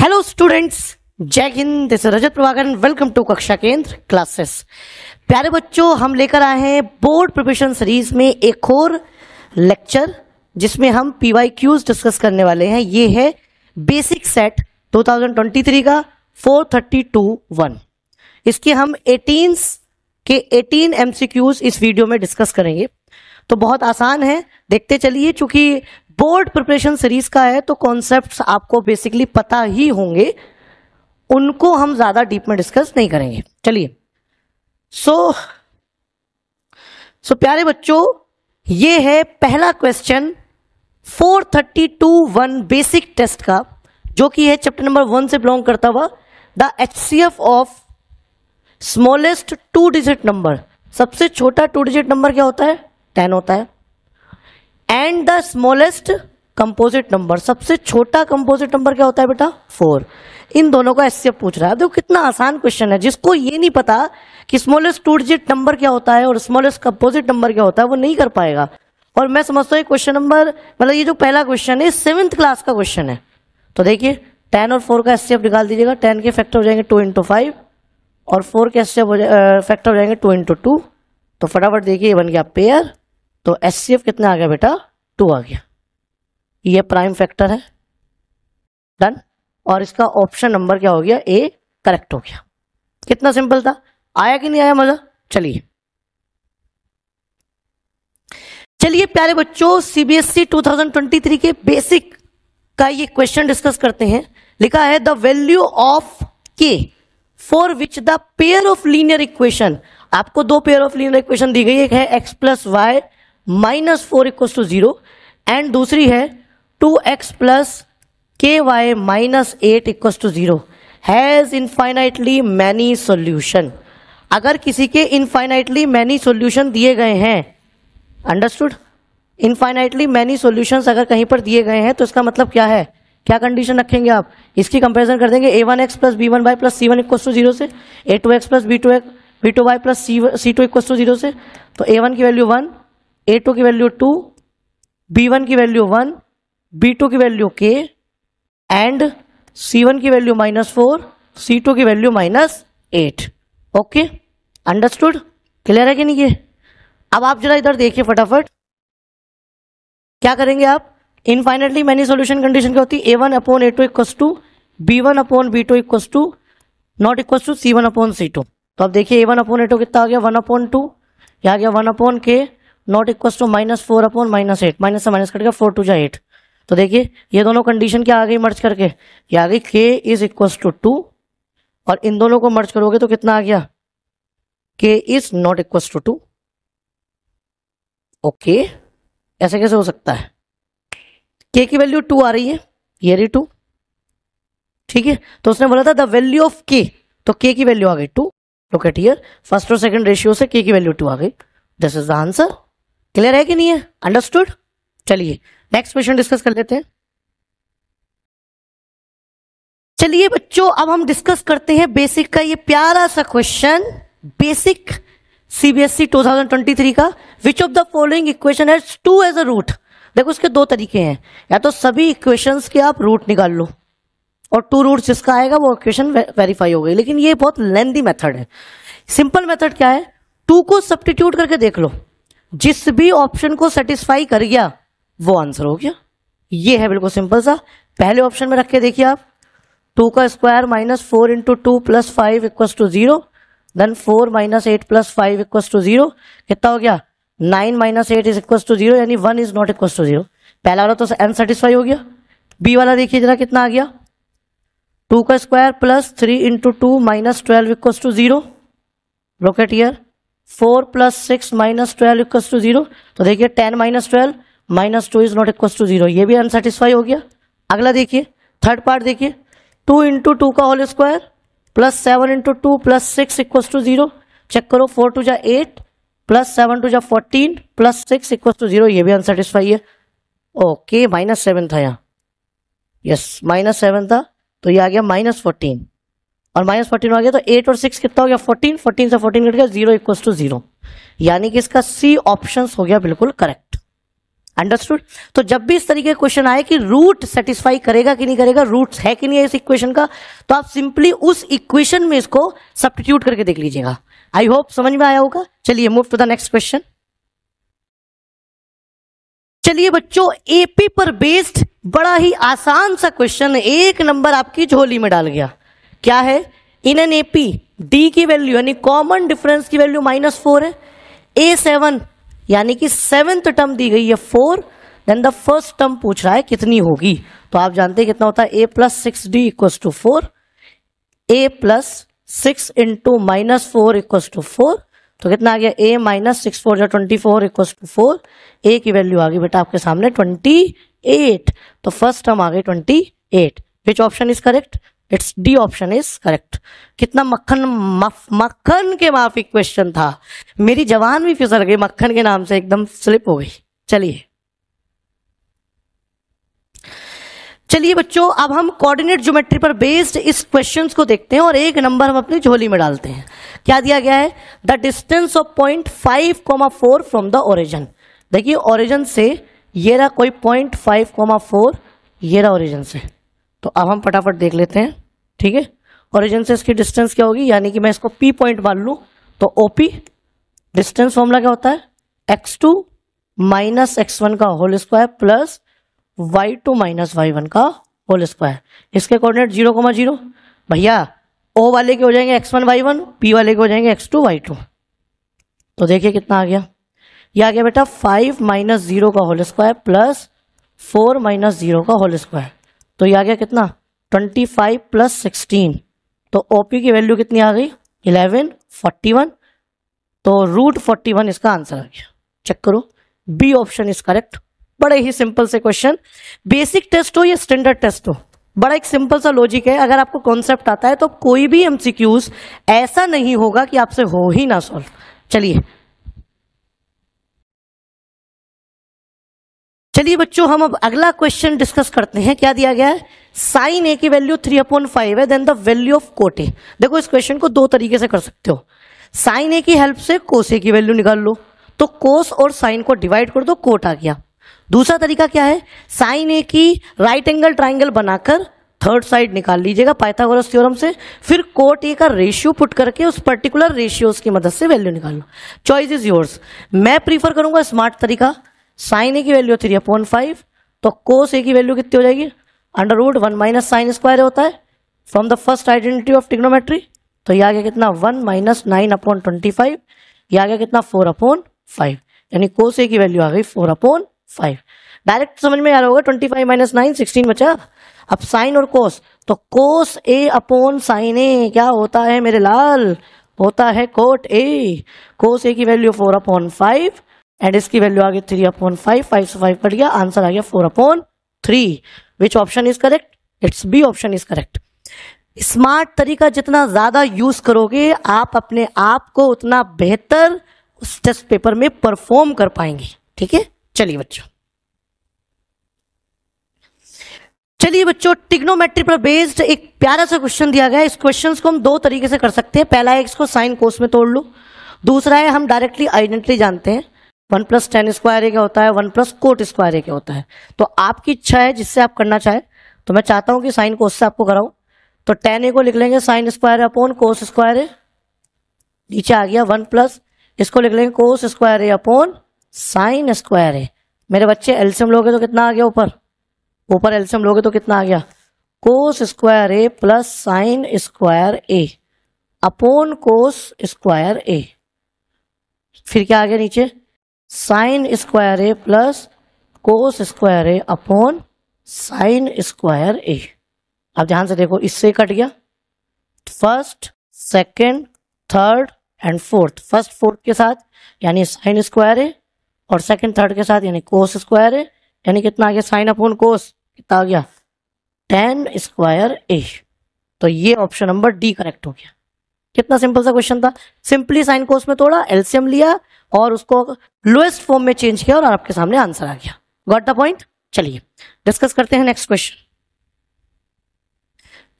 hello students Jai Hind this Rajat Prabhakar welcome to Kaksha Kendra classes प्यारे बच्चों हम लेकर आए हैं बोर्ड प्रिपरेशन सीरीज में एक और लेक्चर जिसमें हम पी वाई क्यूज डिस्कस करने वाले हैं ये है बेसिक सेट 2023 का 4321 इसके हम 18 के 18 एमसीक्यूज इस वीडियो में डिस्कस करेंगे तो बहुत आसान है देखते चलिए चूंकि बोर्ड प्रिपरेशन सीरीज का है तो कॉन्सेप्ट आपको बेसिकली पता ही होंगे उनको हम ज़्यादा डीप में डिस्कस नहीं करेंगे चलिए सो सो प्यारे बच्चों ये है पहला क्वेश्चन 432.1 बेसिक टेस्ट का जो कि है चैप्टर नंबर वन से बिलोंग करता हुआ the H C F of smallest two digit number सबसे छोटा टू डिजिट नंबर क्या होता है टेन होता है and the smallest composite number सबसे छोटा कंपोजिट नंबर क्या होता है बेटा फोर इन दोनों का एससीएफ पूछ रहा है देखो कितना आसान क्वेश्चन है जिसको ये नहीं पता कि स्मॉलेस्ट टू डिजिट नंबर क्या होता है और स्मॉलेस्ट कंपोजिट नंबर क्या होता है वो नहीं कर पाएगा और मैं समझता हूँ क्वेश्चन नंबर मतलब ये जो पहला क्वेश्चन है सेवन्थ क्लास का क्वेश्चन है तो देखिए टेन और फोर का एस निकाल दीजिएगा टेन के फैक्टर हो जाएंगे टू इंटू फाइव और फोर के एस हो जाए फैक्टर हो जाएंगे टू इंटू टू तो फटाफट देखिए बन गया पेयर तो एस सी एफ कितना आ गया बेटा टू आ गया ये प्राइम फैक्टर है डन और इसका ऑप्शन नंबर क्या हो गया ए करेक्ट हो गया कितना सिंपल था आया कि नहीं आया मजा चलिए चलिए प्यारे बच्चों सीबीएसई 2023 e के बेसिक का ये क्वेश्चन डिस्कस करते हैं लिखा है the value of K for which the pair of linear equation आपको दो पेयर ऑफ लीनियर इक्वेशन दी गई एक है x plus y minus four equals to zero and दूसरी है two x plus K y minus eight equal to zero has infinitely many solution अगर किसी के इनफाइनाइटली मैनी सोल्यूशन दिए गए हैं अंडरस्टूड इनफाइनाइटली मैनी सोल्यूशन अगर कहीं पर दिए गए हैं तो इसका मतलब क्या है क्या कंडीशन रखेंगे आप इसकी कंपेरिजन कर देंगे A one x plus B one y plus C one equal to zero से A two x plus B two x B two y plus C C two equal to zero से तो A one की value one A two की value two B one की value one B two की value K and C one की value minus four C two की value minus eight okay understood clear है कि नहीं ये अब आप जरा इधर देखिए फटाफट क्या करेंगे आप इनफाइनेटली मैनी सोल्यूशन कंडीशन क्या होती है A one upon A two equals to B one upon B two equals to not equals to C one upon C two तो आप देखिए A one upon A two कितना आ गया one upon two या आ गया one upon K not equal to minus four upon minus eight minus से माइनस कट गया फोर टू जा एट तो देखिए ये दोनों कंडीशन क्या आ गई मर्ज करके ये आ गई के इज इक्वल टू टू और इन दोनों को मर्ज करोगे तो कितना आ गया K is not equal to two okay ऐसे कैसे हो सकता है के की वैल्यू टू आ रही है ये रही टू ठीक है तो उसने बोला था द वैल्यू ऑफ के तो के की वैल्यू आ गई टू लोकेट हियर फर्स्ट और सेकंड रेशियो से के की वैल्यू टू आ गई this is the answer clear है कि नहीं है अंडरस्टूड चलिए नेक्स्ट क्वेश्चन डिस्कस कर लेते हैं चलिए बच्चों अब हम डिस्कस करते हैं बेसिक का ये प्यारा सा क्वेश्चन बेसिक सीबीएसई 2023 का which of the following equation has two as a root देखो इसके दो तरीके हैं या तो सभी इक्वेशंस के आप रूट निकाल लो और टू रूट जिसका आएगा वो इक्वेशन वेरीफाई हो गई लेकिन ये बहुत लेंदी मेथड है सिंपल मेथड क्या है टू को सब्टीट्यूट करके देख लो जिस भी ऑप्शन को सेटिस्फाई कर गया वो आंसर हो गया ये है बिल्कुल सिंपल सा पहले ऑप्शन में रख के देखिए आप टू का square minus four into two plus five equal to zero then four minus eight plus five equals to zero कितना हो गया nine minus eight is equals to zero यानी one is not equals to zero पहला वाला तो N satisfy हो गया B वाला देखिए जरा कितना आ गया टू का square plus three into two minus twelve equal to zero bracket here four plus six minus twelve equal to zero तो देखिए ten minus twelve minus two is not equal to zero ये भी unsatisfy हो गया अगला देखिए third part देखिए two into two का whole square plus seven into two plus six equal to zero check करो फोर टू जा एट प्लस सेवन टू जा fourteen plus six equal to zero ये भी अनसेटिस्फाई है ओके माइनस सेवन था यहाँ yes minus seven था तो ये आ गया माइनस फोर्टीन और माइनस फोर्टीन आ गया तो एट और सिक्स कितना हो गया फोर्टीन फोर्टीन से फोर्टीन कट गया जीरो इक्वल टू जीरो यानी कि इसका सी ऑप्शन हो गया बिल्कुल करेक्ट अंडरस्टूड तो जब भी इस तरीके क्वेश्चन आए कि रूट सेटिस्फाई करेगा कि नहीं करेगा रूट है कि नहीं है इस इक्वेशन का तो आप सिंपली उस इक्वेशन में इसको सब्सटीट्यूट करके देख लीजिएगा आई होप समझ में आया होगा चलिए move to the next question चलिए बच्चों एपी पर बेस्ड बड़ा ही आसान सा क्वेश्चन एक नंबर आपकी झोली में डाल गया क्या है इन एन एपी डी की वैल्यू यानी कॉमन डिफरेंस की वैल्यू माइनस फोर है ए सेवन यानी कि सेवेंथ टर्म दी गई है four then the first term पूछ रहा है कितनी होगी तो आप जानते हैं कितना होता है A plus six D equals two four A plus six into minus four equals two four तो कितना आ गया ए माइनस सिक्स फोर जो twenty four equals two four A की वैल्यू आ गई बेटा आपके सामने ट्वेंटी एट तो फर्स्ट टर्म आ गई twenty eight which option is correct it's D option is correct कितना मक्खन मक्खन के माफी क्वेश्चन था मेरी जवान भी फिसल गई मक्खन के नाम से एकदम स्लिप हो गई चलिए चलिए बच्चों अब हम कोऑर्डिनेट ज्योमेट्री पर बेस्ड इस क्वेश्चन को देखते हैं और एक नंबर हम अपनी झोली में डालते हैं क्या दिया गया है the distance of point five comma four from the origin देखिए ओरिजन से ये रहा कोई पॉइंट फाइव कोमा फोर ये रहा ओरिजन से तो अब हम फटाफट देख लेते हैं ठीक है ओरिजिन से इसकी डिस्टेंस क्या होगी यानी कि मैं इसको पी पॉइंट मान लूँ तो ओ पी डिस्टेंस फॉर्मला क्या होता है X two minus X one का whole square plus Y two minus Y one का होल स्क्वायर इसके कोऑर्डिनेट जीरो कोमा जीरो भैया ओ वाले के हो जाएंगे X one Y one P वाले के हो जाएंगे एक्स टू वाई टू तो देखिए कितना आ गया ये आ गया बेटा फाइव माइनस जीरो का whole square plus four minus zero का होल स्क्वायर तो ये आ गया कितना ट्वेंटी फाइव प्लस सिक्सटीन तो ओपी की वैल्यू कितनी आ गई इलेवन फोर्टी वन तो रूट फोर्टी वन इसका आंसर आ गया चेक करो बी ऑप्शन इज करेक्ट बड़े ही सिंपल से क्वेश्चन बेसिक टेस्ट हो या स्टैंडर्ड टेस्ट हो बड़ा एक सिंपल सा लॉजिक है अगर आपको कॉन्सेप्ट आता है तो कोई भी एमसीक्यूज ऐसा नहीं होगा कि आपसे हो ही ना सॉल्व चलिए चलिए बच्चों हम अब अगला क्वेश्चन डिस्कस करते हैं क्या दिया गया है साइन ए की वैल्यू थ्री अपॉन फाइव है then the value of cot देखो इस क्वेश्चन को दो तरीके से कर सकते हो साइन ए की हेल्प से कोस ए की वैल्यू निकाल लो तो कोस और साइन को डिवाइड कर दो कोट आ गया दूसरा तरीका क्या है साइन ए की राइट एंगल ट्राइंगल बनाकर थर्ड साइड निकाल लीजिएगा पाइथागोरस थ्योरम से फिर कोट ए का रेशियो पुट करके उस पर्टिकुलर रेशियोज की मदद से वैल्यू निकाल लो चॉइस इज योर्स मैं प्रीफर करूंगा स्मार्ट तरीका साइन ए की वैल्यू थ्री अपॉन फाइव तो कोस ए की वैल्यू कितनी हो जाएगी under root one minus sine square होता है from the first identity of trigonometry तो यह आ गया कितना one minus nine upon twenty five यह आ गया कितना फोर अपॉन फाइव यानी कोस ए की वैल्यू आ गई फोर अपॉन फाइव डायरेक्ट समझ में आ रहा होगा twenty five minus nine sixteen बचा अब साइन और कोस तो कोस ए अपॉन साइन ए क्या होता है मेरे लाल होता है कोट ए कोस ए की value four upon five and इसकी वैल्यू आ गई थ्री अपॉन फाइव फाइव से फाइव कट गया आंसर आ गया four upon three which option is correct it's B option is correct smart तरीका जितना ज़्यादा यूज़ करोगे आप अपने आप को उतना बेहतर उस टेस्ट पेपर में परफॉर्म कर पाएंगे ठीक है चलिए बच्चों चलिए बच्चों टिग्नोमेट्री पर बेस्ड एक प्यारा सा क्वेश्चन दिया गया है इस क्वेश्चन को हम दो तरीके से कर सकते हैं पहला है इसको साइन कोर्स में तोड़ लो दूसरा है हम डायरेक्टली आइडेंटिटी जानते हैं one plus tan square A का होता है one plus cot square A का होता है तो आपकी इच्छा है जिससे आप करना चाहें तो मैं चाहता हूँ कि साइन कोस से आपको कराऊँ तो टेन ए को लिख लेंगे sine square upon cos square A नीचे आ गया वन प्लस इसको लिख लेंगे cos square A upon sine square A मेरे बच्चे एल्सियम लोगे तो कितना आ गया ऊपर ऊपर एल्सियम लोगे तो कितना आ गया cos square A plus sine square A upon cos square A फिर क्या आ गया नीचे sine square A plus cos square A upon sine square A अब ध्यान से देखो इससे कट गया first second third and fourth first fourth के साथ यानी साइन स्क्वायर ए और सेकंड थर्ड के साथ यानी कोस स्क्वायर ए यानी कितना आ गया साइन अपॉन कोस कितना आ गया टेन स्क्वायर ए तो ये ऑप्शन नंबर डी करेक्ट हो गया कितना सिंपल सा क्वेश्चन था सिंपली साइन कोस में तोड़ा एल्सियम लिया और उसको लोएस्ट फॉर्म में चेंज किया और आपके सामने आंसर आ गया गॉट द पॉइंट चलिए डिस्कस करते हैं नेक्स्ट क्वेश्चन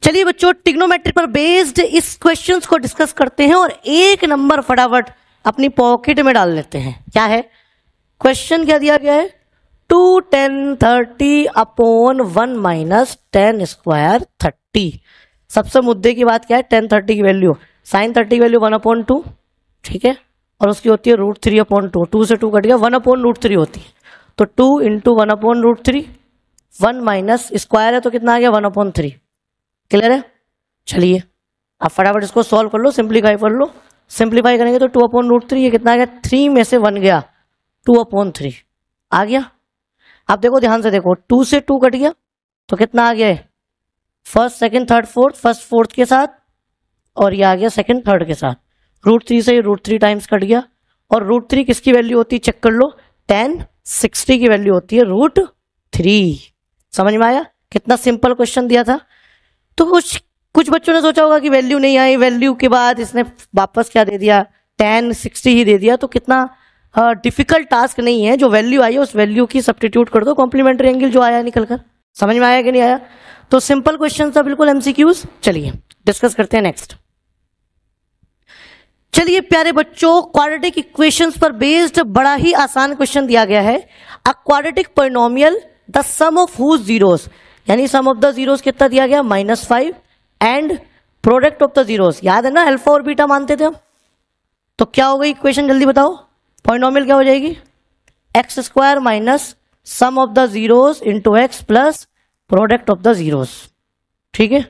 चलिए बच्चों टिग्नोमेट्री पर बेस्ड इस क्वेश्चन को डिस्कस करते हैं और एक नंबर फटाफट अपनी पॉकेट में डाल लेते हैं क्या है क्वेश्चन क्या दिया गया है two tan thirty upon one minus tan square thirty सबसे मुद्दे की बात क्या है टेन थर्टी की value sine thirty value one upon two ठीक है और उसकी होती है root three upon two two से टू कट गया वन अपॉइंट रूट थ्री होती है तो two into one upon root three one minus square है तो कितना आ गया वन अपॉइंट थ्री क्लियर है चलिए आप फटाफट इसको सॉल्व कर लो सिंप्लीफाई कर लो सिंप्लीफाई करेंगे तो टू अपॉन रूट थ्री ये कितना आ गया थ्री में से वन गया टू अपॉन थ्री आ गया आप देखो ध्यान से देखो टू से टू कट गया तो कितना आ गया है first second third fourth first fourth के साथ और ये आ गया सेकेंड थर्ड के साथ रूट थ्री से रूट थ्री टाइम्स कट गया और रूट थ्री किसकी वैल्यू होती है चेक कर लो टेन सिक्सटी की वैल्यू होती है रूट थ्री समझ में आया कितना सिंपल क्वेश्चन दिया था तो कुछ कुछ बच्चों ने सोचा होगा कि वैल्यू नहीं आई वैल्यू के बाद इसने वापस क्या दे दिया टेन सिक्सटी ही दे दिया तो कितना डिफिकल्ट uh, टास्क नहीं है जो वैल्यू आई है उस वैल्यू की सब्सटीट्यूट कर दो कॉम्प्लीमेंट्री एंगल जो आया निकलकर समझ में आया कि नहीं आया तो सिंपल क्वेश्चन था बिल्कुल एमसीक्यूज चलिए डिस्कस करते हैं नेक्स्ट चलिए प्यारे बच्चों क्वाड्रेटिक इक्वेशंस पर बेस्ड बड़ा ही आसान क्वेश्चन दिया गया है a quadratic polynomial the sum of who zeros यानी सम ऑफ द जीरोस कितना दिया गया minus five and product of the zeros याद है ना अल्फा और बीटा मानते थे हम तो क्या हो गई इक्वेशन जल्दी बताओ पॉइनॉमियल क्या हो जाएगी X square minus sum of the zeros into X plus product of the zeros ठीक है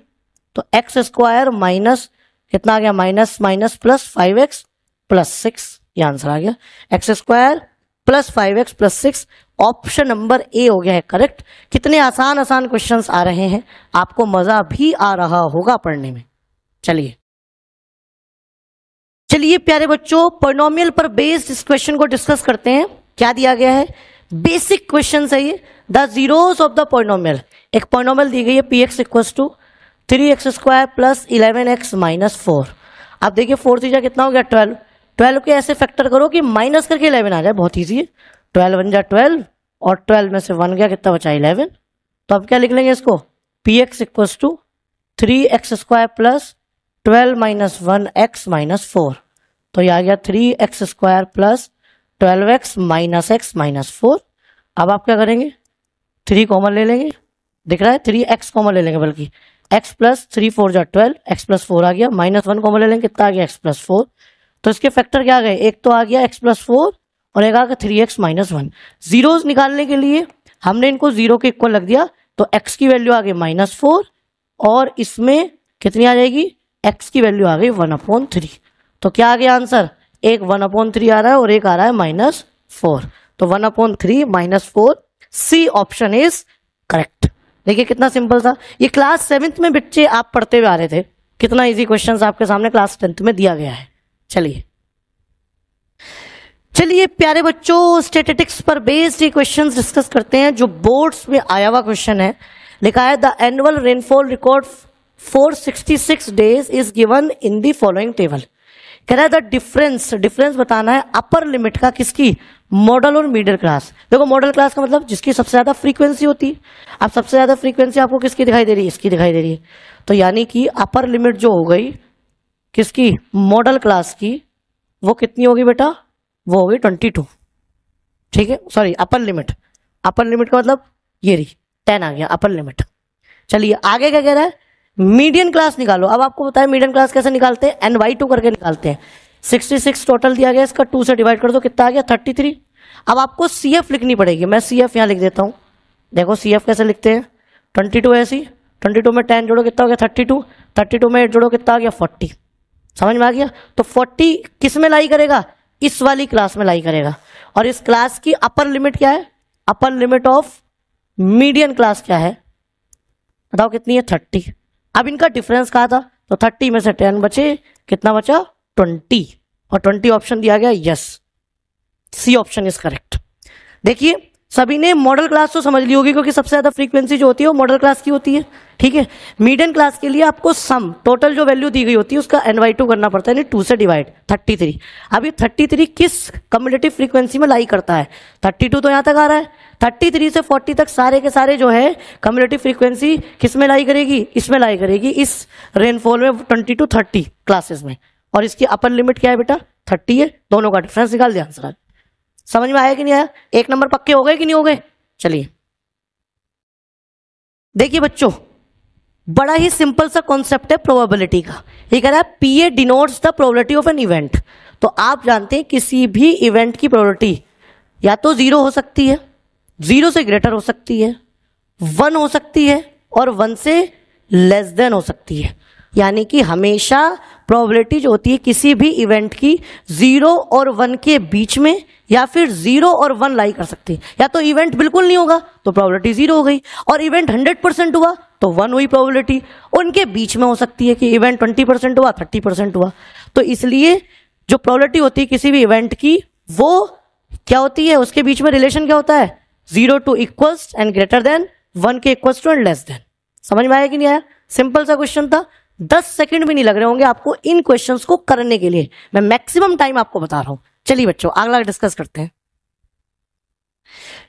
तो एक्स स्क्वायर माइनस कितना आ गया minus minus plus five X plus six ये आंसर आ गया X square plus five X plus six option number A हो गया है करेक्ट कितने आसान आसान क्वेश्चंस आ रहे हैं आपको मज़ा भी आ रहा होगा पढ़ने में चलिए चलिए प्यारे बच्चों पर्नोमियल पर बेस्ड इस क्वेश्चन को डिस्कस करते हैं क्या दिया गया है बेसिक क्वेश्चन है ये the zeros of the polynomial एक पर्नोमियल दी गई है P X equal to three X square plus eleven X minus four आप देखिए फोर थ्री जा कितना हो गया ट्वेल्व ट्वेल्व के ऐसे फैक्टर करो कि माइनस करके इलेवन आ जाए बहुत ईजी है ट्वेल्व वन जा ट्वेल्व और ट्वेल्व में से वन गया कितना बचा इलेवन तो अब क्या लिख लेंगे इसको P X equal to three X square plus twelve minus one X minus four तो ये आ गया three X square plus twelve X minus X minus four अब आप क्या करेंगे थ्री कॉमन ले लेंगे दिख रहा है थ्री एक्स कॉमन ले लेंगे बल्कि एक्स प्लस थ्री फोर जो ट्वेल्व एक्स प्लस फोर आ गया माइनस वन कॉमन ले लेंगे कितना आ गया एक्स प्लस फोर तो इसके फैक्टर क्या आ गए एक तो आ गया एक्स प्लस फोर और एक आ गया three X minus one zeros निकालने के लिए हमने इनको जीरो के इक्वल लग दिया तो एक्स की वैल्यू आ गई माइनस फोर और इसमें कितनी आ जाएगी एक्स की वैल्यू आ गई वन अपॉन थ्री तो क्या आ गया आंसर एक वन अपॉन थ्री आ रहा है और एक आ रहा है माइनस फोर तो one upon three minus four C option is correct देखिए कितना सिंपल था ये क्लास सेवेंथ में बच्चे आप पढ़ते हुए आ रहे थे कितना इजी क्वेश्चन आपके सामने क्लास टेंथ में दिया गया है चलिए चलिए प्यारे बच्चों स्टेटिस्टिक्स पर बेस्ड ये क्वेश्चन डिस्कस करते हैं जो बोर्ड्स में आया हुआ क्वेश्चन है लिखा है the annual rainfall record 466 days is given in the following table कह रहा है द डिफरेंस डिफरेंस बताना है अपर लिमिट का किसकी मॉडल और मिडिल क्लास देखो मॉडल क्लास का मतलब जिसकी सबसे ज़्यादा फ्रीक्वेंसी होती है अब सबसे ज़्यादा फ्रीक्वेंसी आपको किसकी दिखाई दे रही है इसकी दिखाई दे रही है तो यानी कि अपर लिमिट जो हो गई किसकी मॉडल क्लास की वो कितनी होगी बेटा वो होगी ट्वेंटी टू ठीक है sorry upper limit upper limit का मतलब ये रही टेन आ गया अपर लिमिट चलिए आगे क्या कह रहा है मीडियन क्लास निकालो अब आपको बताया मीडियन क्लास कैसे निकालते हैं एन वाई टू करके निकालते हैं सिक्सटी सिक्स टोटल दिया गया इसका टू से डिवाइड कर दो कितना आ गया थर्टी थ्री अब आपको सी एफ लिखनी पड़ेगी मैं सी एफ यहाँ लिख देता हूँ देखो सी एफ कैसे लिखते हैं ट्वेंटी टू ऐसी ट्वेंटी टू में टेन जोड़ो कितना हो गया थर्टी टू थर्टी टू में एट जोड़ो कितना आ गया फोर्टी समझ में आ गया तो फोर्टी किस में लाई करेगा इस वाली क्लास में लाई करेगा और इस क्लास की अपर लिमिट क्या है upper limit of median class क्या है बताओ कितनी है थर्टी अब इनका डिफरेंस कहा था तो थर्टी में से टेन बचे कितना बचा ट्वेंटी और ट्वेंटी ऑप्शन दिया गया yes C option is correct देखिए सभी ने मॉडल क्लास तो समझ ली होगी क्योंकि सबसे ज़्यादा फ्रीक्वेंसी जो होती है वो मॉडल क्लास की होती है ठीक है मीडियम क्लास के लिए आपको सम टोटल जो वैल्यू दी गई होती है उसका एनवाई टू करना पड़ता है यानी टू से डिवाइड थर्टी थ्री अब ये थर्टी थ्री किस कम्युलेटिव फ्रीक्वेंसी में लाई करता है थर्टी टू तो यहाँ तक आ रहा है थर्टी थ्री से फोर्टी तक सारे के सारे जो है कम्युलेटिव फ्रीक्वेंसी किस में लाई करेगी इसमें लाई करेगी इस रेनफॉल में ट्वेंटी टू थर्टी क्लासेस में और इसकी अपर लिमिट क्या है बेटा थर्टी है दोनों का डिफरेंस निकाल दिया आंसर आज समझ में आया कि नहीं आया एक नंबर पक्के हो गए कि नहीं हो गए चलिए देखिए बच्चों बड़ा ही सिंपल सा कॉन्सेप्ट है प्रोबेबिलिटी का ये कह रहा है P A denotes the probability of an event तो आप जानते हैं किसी भी इवेंट की प्रोबेबिलिटी या तो ज़ीरो हो सकती है ज़ीरो से ग्रेटर हो सकती है वन हो सकती है और वन से लेस देन हो सकती है यानी कि हमेशा प्रोबेबिलिटी जो होती है किसी भी इवेंट की ज़ीरो और वन के बीच में या फिर ज़ीरो और वन लाई कर सकती है या तो इवेंट बिल्कुल नहीं होगा तो प्रोबेबिलिटी ज़ीरो हो गई और इवेंट हंड्रेड परसेंट हुआ तो वन हुई प्रोबेबिलिटी उनके बीच में हो सकती है कि इवेंट ट्वेंटी परसेंट हुआ थर्टी परसेंट हुआ तो इसलिए जो प्रोबेबिलिटी होती है किसी भी इवेंट की वो क्या होती है उसके बीच में रिलेशन क्या होता है zero to equals and greater than one के equals to and less than समझ में आया कि नहीं आया सिंपल सा क्वेश्चन था दस सेकंड भी नहीं लग रहे होंगे आपको इन क्वेश्चन को करने के लिए मैं मैक्सिमम टाइम आपको बता रहा हूं चलिए बच्चों अगला डिस्कस करते हैं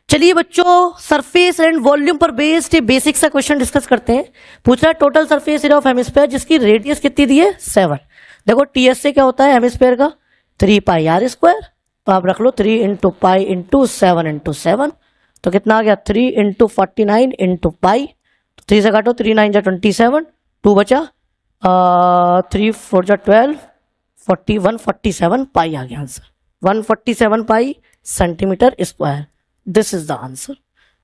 चलिए बच्चों सरफेस एंड वॉल्यूम पर बेस्ड बेसिक सा क्वेश्चन डिस्कस करते हैं पूछ रहा है total surface area of hemisphere जिसकी रेडियस कितनी दी है सेवन देखो टी से क्या होता है हेमिस्फेयर का थ्री पाई आर स्क्वायर तो आप रख लो three into pi into seven into seven तो कितना आ गया three into forty nine into pi three से काटो थ्री नाइन जो ट्वेंटी सेवन टू बचा थ्री uh, फोर जो twelve forty one forty seven pi आ गया answer one forty seven pi centimetre square this is the answer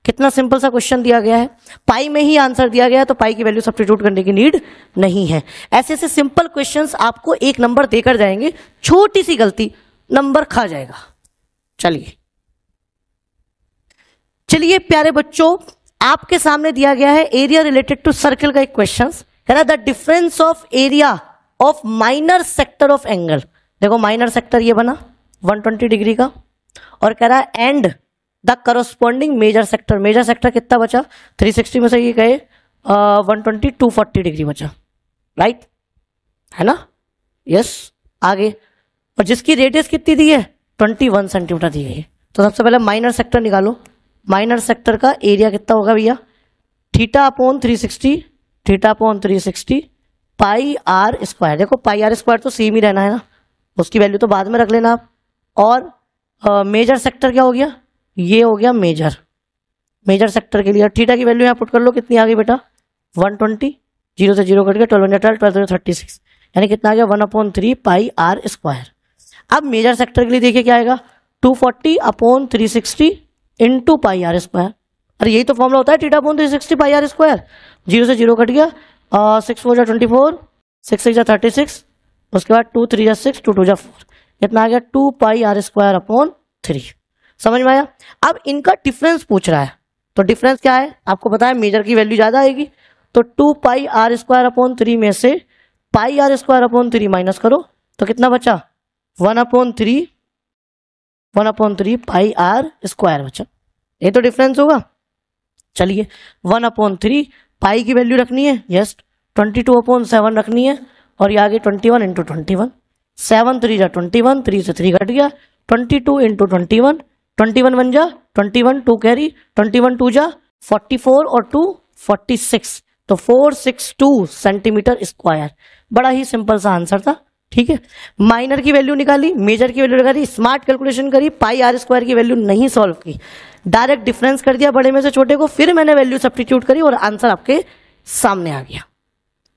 कितना simple सा question दिया गया है पाई में ही आंसर दिया गया है तो पाई की वैल्यू सब्सटीट्यूट करने की नीड नहीं है ऐसे ऐसे सिंपल क्वेश्चंस आपको एक नंबर देकर जाएंगे छोटी सी गलती नंबर खा जाएगा चलिए चलिए प्यारे बच्चों आपके सामने दिया गया है एरिया रिलेटेड टू सर्कल का एक क्वेश्चंस है the difference of area of minor sector of angle देखो माइनर सेक्टर ये बना 120 डिग्री का और कह रहा है and the corresponding major sector major sector कितना बचा 360 में से ये गए one twenty two forty degree बचा राइट है ना यस आगे और जिसकी रेडियस कितनी दी है ट्वेंटी वन सेंटीमीटर दी है तो सबसे पहले माइनर सेक्टर निकालो माइनर सेक्टर का एरिया कितना होगा भैया theta upon three sixty theta upon three sixty pi are square देखो पाई आर स्क्वायर तो सेम ही रहना है ना उसकी वैल्यू तो बाद में रख लेना आप और आ, मेजर सेक्टर क्या हो गया ये हो गया मेजर मेजर सेक्टर के लिए थीटा की वैल्यू यहाँ पुट कर लो कितनी आ गई बेटा वन ट्वेंटी जीरो से जीरो कट गया twelve hundred twelve twelve thirty six यानी कितना आ गया one upon three pi are square अब मेजर सेक्टर के लिए देखिए क्या आएगा two forty upon three sixty into pi are square अरे यही तो फॉर्मला होता है theta upon three sixty pi are square zero से जीरो कट गया सिक्स फोर जा ट्वेंटी फोर सिक्स सिक्स जा थर्टी सिक्स उसके बाद टू थ्री जा सिक्स टू टू जा फोर इतना आ गया two pi are square upon three समझ में आया अब इनका डिफरेंस पूछ रहा है तो डिफरेंस क्या है आपको बताया मेजर की वैल्यू ज़्यादा आएगी तो two pi are square upon three में से pi are square upon three minus करो तो कितना बचा one upon three one upon three pi are square बचा ये तो डिफरेंस होगा चलिए वन अपॉन थ्री पाई की वैल्यू रखनी है yes twenty two upon seven रखनी है और ये आगे twenty one into twenty one seven three जा ट्वेंटी वन थ्री से थ्री घट गया twenty two into twenty one twenty one one जा twenty one two carry twenty one two जा फोर्टी फोर और टू फोर्टी सिक्स तो four six two centimetre square बड़ा ही सिंपल सा आंसर था ठीक है माइनर की वैल्यू निकाली मेजर की वैल्यू निकाली स्मार्ट कैलकुलेशन करी पाई आर स्क्वायर की वैल्यू नहीं सॉल्व की डायरेक्ट डिफरेंस कर दिया बड़े में से छोटे को फिर मैंने वैल्यू सब्सटीट्यूट करी और आंसर आपके सामने आ गया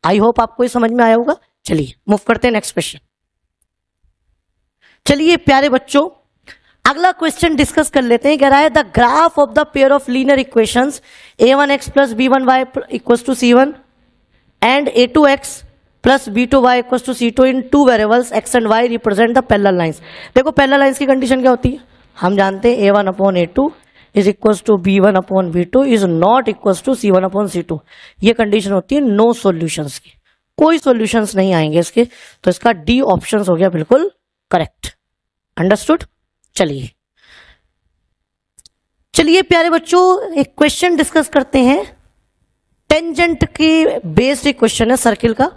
आई होप आपको समझ में आया होगा चलिए मूव करते हैं नेक्स्ट क्वेश्चन चलिए प्यारे बच्चों अगला क्वेश्चन डिस्कस कर लेते हैं कह रहा है the graph of the pair of linear equations a one x plus B one y equal to C one and a two x plus B two y equals to c two in two variables x and y represent the parallel lines देखो parallel lines की condition क्या होती है हम जानते हैं a one upon A two is equal to B one upon B two is not equal to C one upon C two ये condition होती है नो no सोल्यूशंस की कोई सोल्यूशंस नहीं आएंगे इसके तो इसका डी ऑप्शन हो गया बिल्कुल करेक्ट अंडरस्टूड चलिए चलिए प्यारे बच्चों एक क्वेश्चन डिस्कस करते हैं टेंजेंट की बेस्ड एक क्वेश्चन है सर्किल का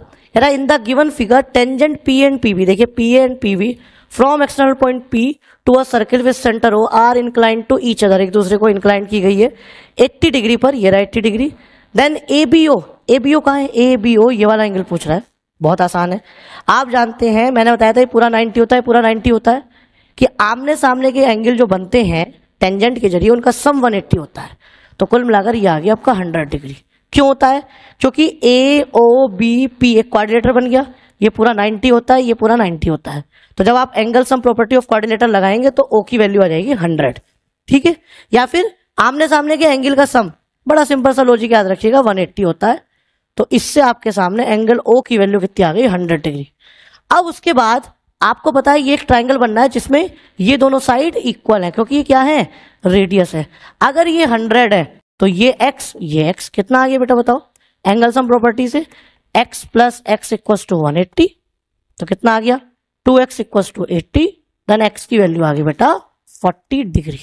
है in the given figure tangent P and P V देखिए P and P V from external point P to a circle with centre O are incline to each other एक दूसरे को incline की गई है 80 डिग्री पर ये रहा eighty degree then A B O A B O कहाँ है ए बी ओ ये वाला एंगल पूछ रहा है बहुत आसान है आप जानते हैं मैंने बताया था ये पूरा 90 होता है पूरा 90 होता है कि आमने सामने के एंगल जो बनते हैं टेंजेंट के जरिए उनका सम 180 होता है तो कुल मिलाकर ये आ गया आपका 100 डिग्री क्यों होता है क्योंकि ए ओ बी पी एक क्वारिनेटर बन गया ये पूरा 90 होता है ये पूरा 90 होता है तो जब आप angle sum property of quadrilateral लगाएंगे तो ओ की वैल्यू आ जाएगी हंड्रेड ठीक है या फिर आमने सामने के एंगल का सम बड़ा सिंपल सा लॉजिक याद रखिएगा वन होता है तो इससे आपके सामने एंगल ओ की वैल्यू कितनी आ गई हंड्रेड डिग्री अब उसके बाद आपको पता है ये एक ट्राइंगल बनना है जिसमें ये दोनों साइड इक्वल है क्योंकि ये क्या है रेडियस है अगर ये हंड्रेड है तो ये एक्स ये एक्स कितना आ गया बेटा बताओ एंगल सम प्रॉपर्टी से x plus x equal to one eighty तो कितना आ गया two x equal to eighty then x की वैल्यू आ गई बेटा फोर्टी डिग्री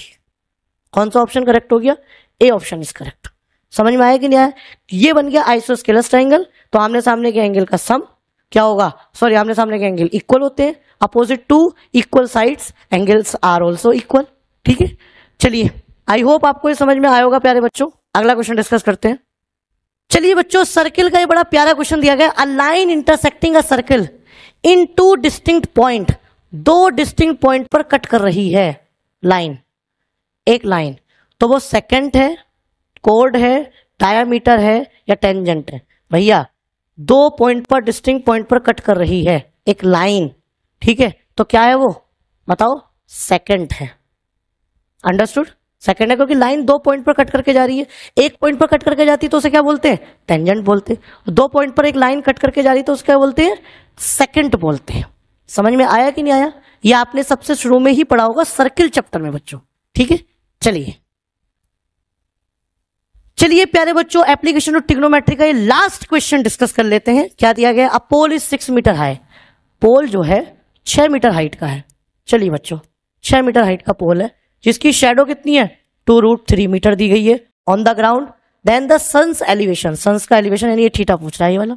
कौन सा ऑप्शन करेक्ट हो गया ए ऑप्शन इज करेक्ट समझ में आया कि नहीं आया ये बन गया आइसोस्केलस ट्राइंगल तो आमने सामने के एंगल का सम क्या होगा सॉरी आमने सामने के एंगल इक्वल होते हैं opposite to equal sides angles are also equal ठीक है चलिए आई होप आपको ये समझ में आया होगा प्यारे बच्चों अगला क्वेश्चन डिस्कस करते हैं चलिए बच्चों सर्किल का ये बड़ा प्यारा क्वेश्चन दिया गया a line intersecting a circle in two distinct point दो डिस्टिंक्ट पॉइंट पर कट कर रही है लाइन एक लाइन तो वो सेकंड है कोड है डायामीटर है या टेंजेंट है भैया दो पॉइंट पर डिस्टिंक्ट पॉइंट पर कट कर रही है एक लाइन ठीक है तो क्या है वो बताओ सेकंड है अंडरस्टूड सेकेंड है क्योंकि लाइन दो पॉइंट पर कट करके जा रही है एक पॉइंट पर कट करके जाती है तो उसे क्या बोलते हैं टेंजेंट बोलते हैं दो पॉइंट पर एक लाइन कट करके जा रही है तो उसे क्या बोलते हैं सेकेंड बोलते हैं समझ में आया कि नहीं आया यह आपने सबसे शुरू में ही पढ़ा होगा सर्किल चैप्टर में बच्चों ठीक है चलिए चलिए प्यारे बच्चों एप्लीकेशन ऑफ टिग्नोमेट्री का ये लास्ट क्वेश्चन डिस्कस कर लेते हैं क्या दिया गया अब pole is six metre high pole जो है छह मीटर हाइट का है चलिए बच्चों छह मीटर हाइट का पोल है जिसकी शेडो कितनी है टू रूट थ्री मीटर दी गई है on the ground then the sun's elevation sun's का एलिवेशन यानी ये पूछ रहा है ये वाला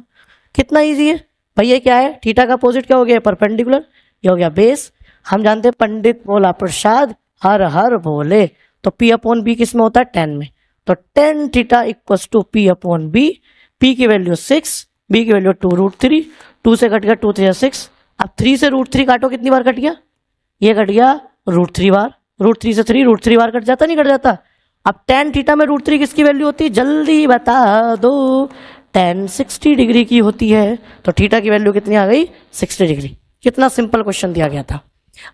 कितना ईजी है भैया क्या है ठीठा का अपोजिट क्या हो गया परपेंडिकुलर ये हो गया बेस हम जानते हैं पंडित बोला प्रसाद हर हर भोले तो पी अपोन बी किस में होता है टेन में तो tan theta equal to P upon B P की वैल्यू सिक्स बी की value two root three two से कट गया टू थ्री सिक्स अब थ्री से रूट थ्री काटो कितनी बार कट गया ये कट गया रूट थ्री बार रूट थ्री से थ्री रूट थ्री बार कट जाता नहीं कट जाता अब टेन थीटा में रूट थ्री किसकी वैल्यू होती है जल्दी बता दो टेन सिक्सटी डिग्री की होती है तो थीटा की वैल्यू कितनी आ गई सिक्सटी डिग्री कितना सिंपल क्वेश्चन दिया गया था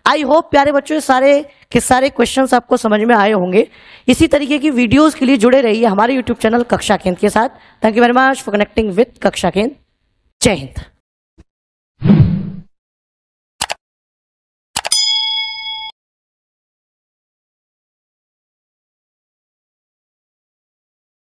आई होप प्यारे बच्चों सारे के सारे क्वेश्चंस आपको समझ में आए होंगे इसी तरीके की वीडियोस के लिए जुड़े रहिए हमारे यूट्यूब चैनल कक्षा केंद्र के साथ thank you very much for connecting with Kaksha Kendra जय हिंद